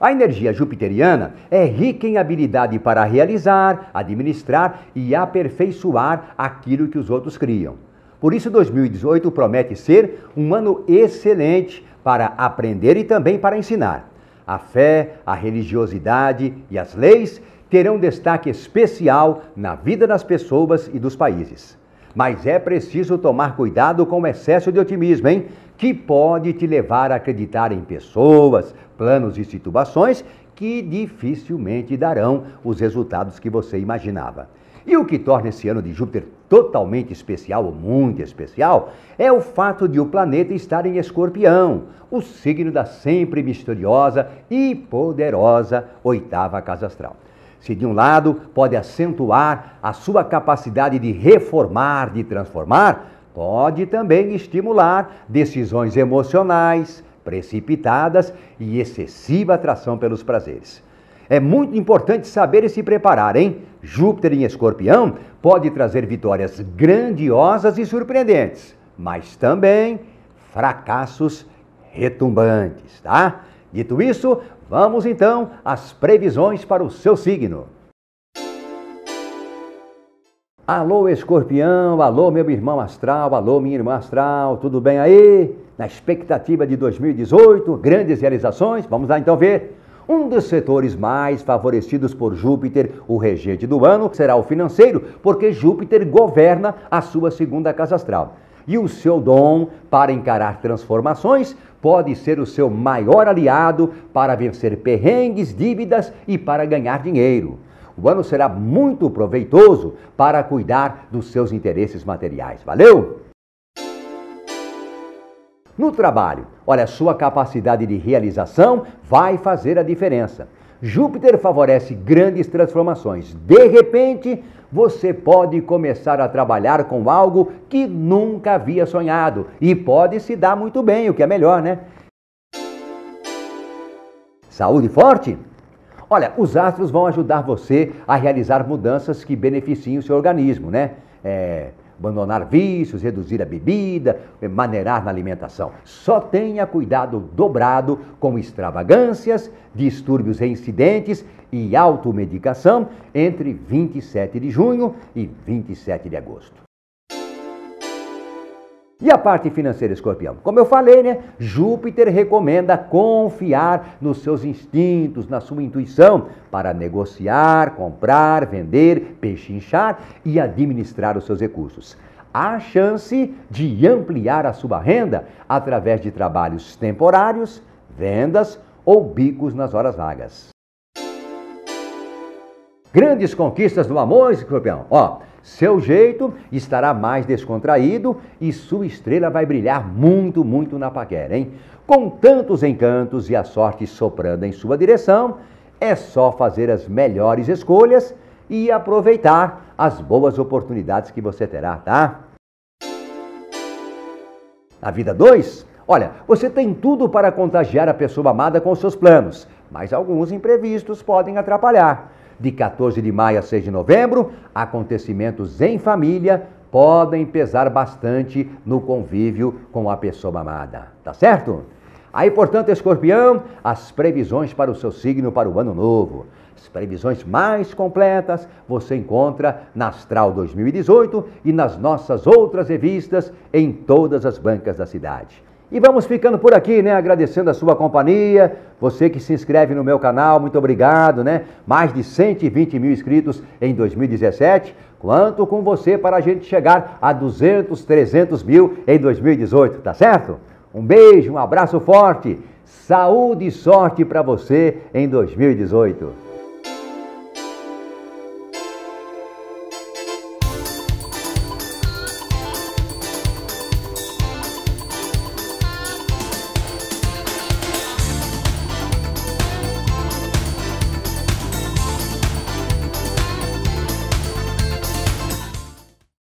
A energia jupiteriana é rica em habilidade para realizar, administrar e aperfeiçoar aquilo que os outros criam. Por isso, 2018 promete ser um ano excelente para aprender e também para ensinar. A fé, a religiosidade e as leis terão destaque especial na vida das pessoas e dos países. Mas é preciso tomar cuidado com o excesso de otimismo, hein? Que pode te levar a acreditar em pessoas, planos e situações que dificilmente darão os resultados que você imaginava. E o que torna esse ano de Júpiter totalmente especial ou muito especial é o fato de o planeta estar em Escorpião, o signo da sempre misteriosa e poderosa oitava casa astral se de um lado pode acentuar a sua capacidade de reformar, de transformar, pode também estimular decisões emocionais, precipitadas e excessiva atração pelos prazeres. É muito importante saber e se preparar, hein? Júpiter em Escorpião pode trazer vitórias grandiosas e surpreendentes, mas também fracassos retumbantes, tá? Dito isso, Vamos então às previsões para o seu signo. Alô, escorpião, alô, meu irmão astral, alô, minha irmã astral, tudo bem aí? Na expectativa de 2018, grandes realizações, vamos lá então ver. Um dos setores mais favorecidos por Júpiter, o regente do ano, será o financeiro, porque Júpiter governa a sua segunda casa astral e o seu dom para encarar transformações pode ser o seu maior aliado para vencer perrengues, dívidas e para ganhar dinheiro. O ano será muito proveitoso para cuidar dos seus interesses materiais. Valeu? No trabalho, olha, sua capacidade de realização vai fazer a diferença. Júpiter favorece grandes transformações. De repente, você pode começar a trabalhar com algo que nunca havia sonhado e pode se dar muito bem, o que é melhor, né? Saúde forte? Olha, os astros vão ajudar você a realizar mudanças que beneficiem o seu organismo, né? É, abandonar vícios, reduzir a bebida, maneirar na alimentação. Só tenha cuidado dobrado com extravagâncias, distúrbios reincidentes e automedicação entre 27 de junho e 27 de agosto. E a parte financeira, escorpião? Como eu falei, né? Júpiter recomenda confiar nos seus instintos, na sua intuição, para negociar, comprar, vender, pechinchar e administrar os seus recursos. Há chance de ampliar a sua renda através de trabalhos temporários, vendas ou bicos nas horas vagas. Grandes conquistas do amor, escorpião. Ó, seu jeito estará mais descontraído e sua estrela vai brilhar muito, muito na paquera, hein? Com tantos encantos e a sorte soprando em sua direção, é só fazer as melhores escolhas e aproveitar as boas oportunidades que você terá, tá? Na vida 2, olha, você tem tudo para contagiar a pessoa amada com seus planos, mas alguns imprevistos podem atrapalhar de 14 de maio a 6 de novembro, acontecimentos em família podem pesar bastante no convívio com a pessoa amada. Tá certo? Aí, portanto, escorpião, as previsões para o seu signo para o ano novo. As previsões mais completas você encontra na Astral 2018 e nas nossas outras revistas em todas as bancas da cidade. E vamos ficando por aqui, né? Agradecendo a sua companhia, você que se inscreve no meu canal, muito obrigado, né? Mais de 120 mil inscritos em 2017. Quanto com você para a gente chegar a 200, 300 mil em 2018, tá certo? Um beijo, um abraço forte, saúde e sorte para você em 2018.